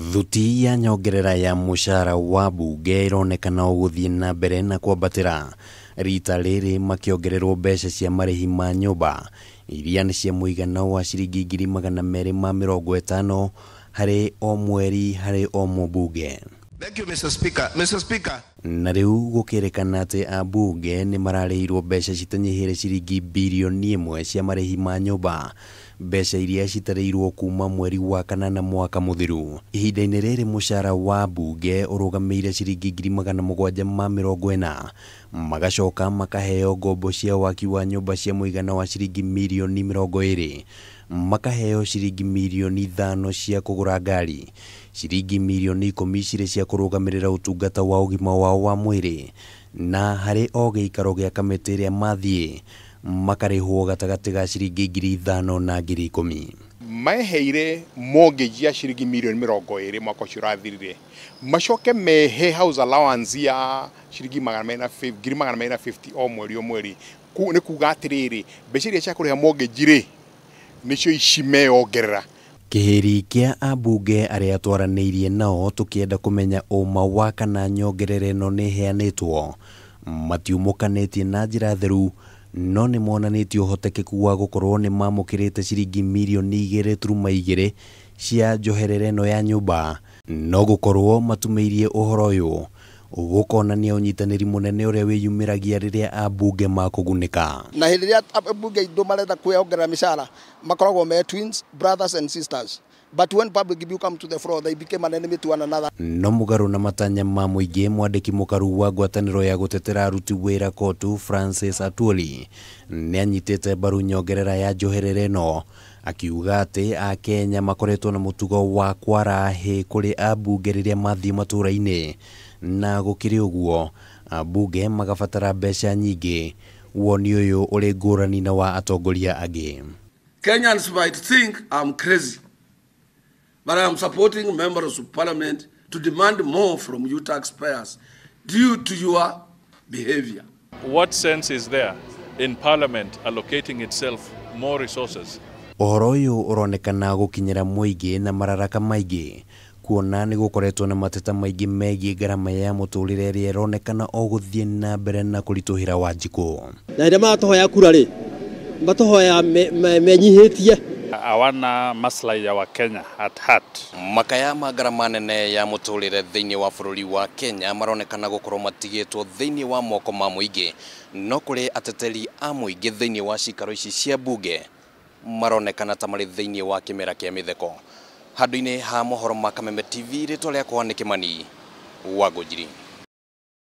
Thuti ya nyongerera ya mushara wa mbunge ironekana guthiĩ na mbere na kwambatĩra rita rĩrĩ makĩongererwo mbeca cia marĩhi ma nyũmba iria nĩ cia mũigana wa ciringi ngiri magana merĩ ma mĩrongo ĩtano harĩ o mweri harĩ o mũmbunge. Thank you, Mr. Speaker. Mr. Speaker na rĩu gũkĩrĩkana atĩ ambunge nĩ mararĩirwo mbeca citanyihĩire ciringi birioni ĩmwe cia marĩhi ma nyũmba mbeca iria citarĩirwo kuma mweri wa na mwaka mũthiru ihinda-inĩ rĩrĩ mũcara wa mbunge ũrũgamĩire ciringi ngiri magana mũgwanja ma mĩrongo ĩna magacoka makaheo ngombo cia waki wa nyũmba cia mũigana wa ciringi mirioni mĩrongo ĩrĩ makaheo ciringi mirioni ithano cia kũgũra ngari ciringi mirioni ikũmi cirĩ cia kũrũgamĩrĩra ũtungata wa ũgima wa wao wa mwiri na hari o gĩikaro gĩa kamĩtĩ ĩrĩa mathiĩ makarĩhwo gatagatĩ ga ciringi ngiri ithano na ngiri ikũmi meheire mortgage ya ciringi mirioni mĩrongo ĩrĩ mwaka ũcio ũrathirire macoke mehe house allowance ya ciringi ngiri magana merĩ na o mweri o mweri nĩ kuga atĩrĩrĩ mbeca iria cia kũrĩha mortgage rĩ nĩcio ici meyongerera kĩhĩri kĩa ambunge arĩa twaranĩirie nao tũkĩenda kũmenya ũma wa kana nyongerera ĩno nĩ ĩheanĩtwo matiumũkanĩtie na njĩra theru no nĩ monanĩtie ũhotekeku wa gũkorwo nĩ mamũkĩrĩte ciringi mirioni igĩrĩ turuma igĩrĩ cia njoherera no ya nyũmba no gũkorwo matumĩirie ũhoro ũyũ gukonania unyitaniri munene uria wiyumiragia riria abunge makugunika na hindi riria abunge ithu marenda kwiongerera mishara makoragwo me twins brothers and sisters but when public bill come to the floor they became an enemy to one another no mugaru na matanya ma muingi mwandiki mukaru wa ngwataniro ya gutetera aruti wira kotu Francis Atwoli ni anyitite mbaru nyongerera ya njoherere no akiuga atä akenya makoretwo na mutugo wa kwara hä kå rä ambunge rä rä a na gukiri uguo abunge ah, magabatara mbeca nyingi woni uyu uri ngurani na wa atongoria angi Kenyans might think I'm crazy but I'm supporting members of parliament to demand more from you taxpayers due to your behavior. What sense is there in parliament allocating itself more resources? Ũhoro ũyũ ũronekana gũkinyĩra mũingĩ na mararaka maingĩ kuona nä gå koretwo na mateta maingä megiä ngarama ya må tå rä re ä rä a ronekana o gå thiä na mbere na kå ritå hä ra wa njikå na rä maratå hoya kura rä matå hoya menyihä tie awana maslahi ya wakenya at heart makaya ma ngarama nene ya muturire thiini wa bururi wa kenya maronekana gukorwo matigitwo thiini wa moko ma ingä no kuri ateteri a muingi thiini wa cikaro ici cia mbunge maronekana ta mari thiini wa kimera kia mitheko handå-inä ha mohoro ma kameme tv rä twa rä akwa nä kä mani wa ngå njiri